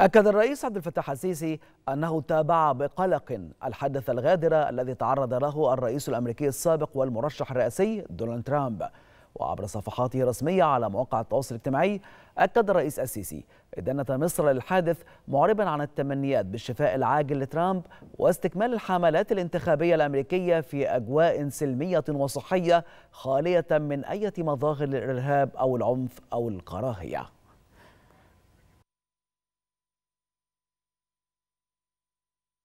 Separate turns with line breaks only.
أكد الرئيس عبد الفتاح السيسي أنه تابع بقلق الحدث الغادر الذي تعرض له الرئيس الأمريكي السابق والمرشح الرئاسي دونالد ترامب وعبر صفحاته الرسمية على مواقع التواصل الاجتماعي أكد الرئيس السيسي إدانة مصر للحادث معربا عن التمنيات بالشفاء العاجل لترامب واستكمال الحملات الانتخابية الأمريكية في أجواء سلمية وصحية خالية من أي مظاهر للإرهاب أو العنف أو الكراهية